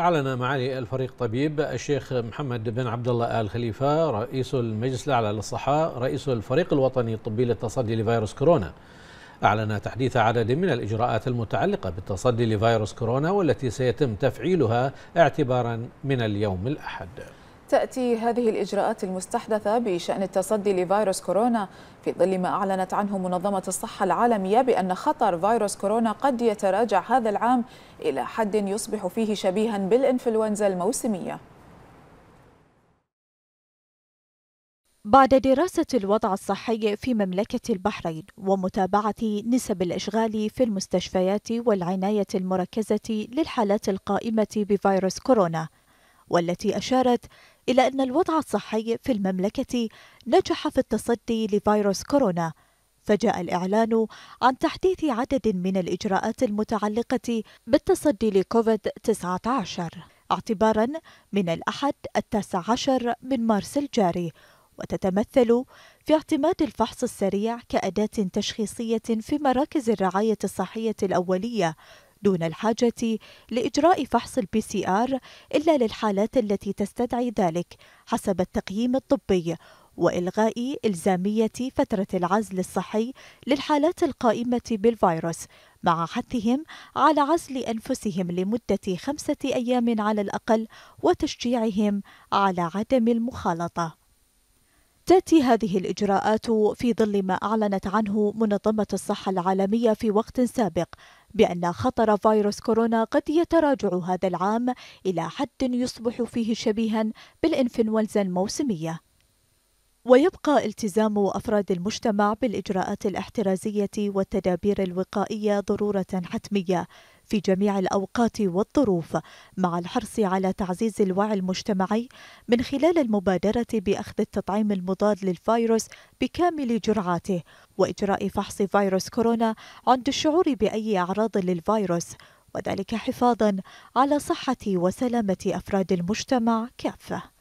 أعلن معالي الفريق طبيب الشيخ محمد بن عبد الله آل خليفة رئيس المجلس الأعلى للصحة رئيس الفريق الوطني الطبي للتصدي لفيروس كورونا أعلن تحديث عدد من الإجراءات المتعلقة بالتصدي لفيروس كورونا والتي سيتم تفعيلها اعتبارا من اليوم الأحد تأتي هذه الإجراءات المستحدثة بشأن التصدي لفيروس كورونا في ظل ما أعلنت عنه منظمة الصحة العالمية بأن خطر فيروس كورونا قد يتراجع هذا العام إلى حد يصبح فيه شبيها بالإنفلونزا الموسمية بعد دراسة الوضع الصحي في مملكة البحرين ومتابعة نسب الإشغال في المستشفيات والعناية المركزة للحالات القائمة بفيروس كورونا والتي أشارت إلا أن الوضع الصحي في المملكة نجح في التصدي لفيروس كورونا فجاء الإعلان عن تحديث عدد من الإجراءات المتعلقة بالتصدي لكوفيد-19 اعتبارا من الأحد التاسع عشر من مارس الجاري وتتمثل في اعتماد الفحص السريع كأداة تشخيصية في مراكز الرعاية الصحية الأولية دون الحاجة لإجراء فحص البي سي آر إلا للحالات التي تستدعي ذلك حسب التقييم الطبي وإلغاء إلزامية فترة العزل الصحي للحالات القائمة بالفيروس مع حثهم على عزل أنفسهم لمدة خمسة أيام على الأقل وتشجيعهم على عدم المخالطة تأتي هذه الإجراءات في ظل ما أعلنت عنه منظمة الصحة العالمية في وقت سابق بأن خطر فيروس كورونا قد يتراجع هذا العام إلى حد يصبح فيه شبيها بالإنفلونزا الموسمية ويبقى التزام افراد المجتمع بالاجراءات الاحترازيه والتدابير الوقائيه ضروره حتميه في جميع الاوقات والظروف مع الحرص على تعزيز الوعي المجتمعي من خلال المبادره باخذ التطعيم المضاد للفيروس بكامل جرعاته واجراء فحص فيروس كورونا عند الشعور باي اعراض للفيروس وذلك حفاظا على صحه وسلامه افراد المجتمع كافه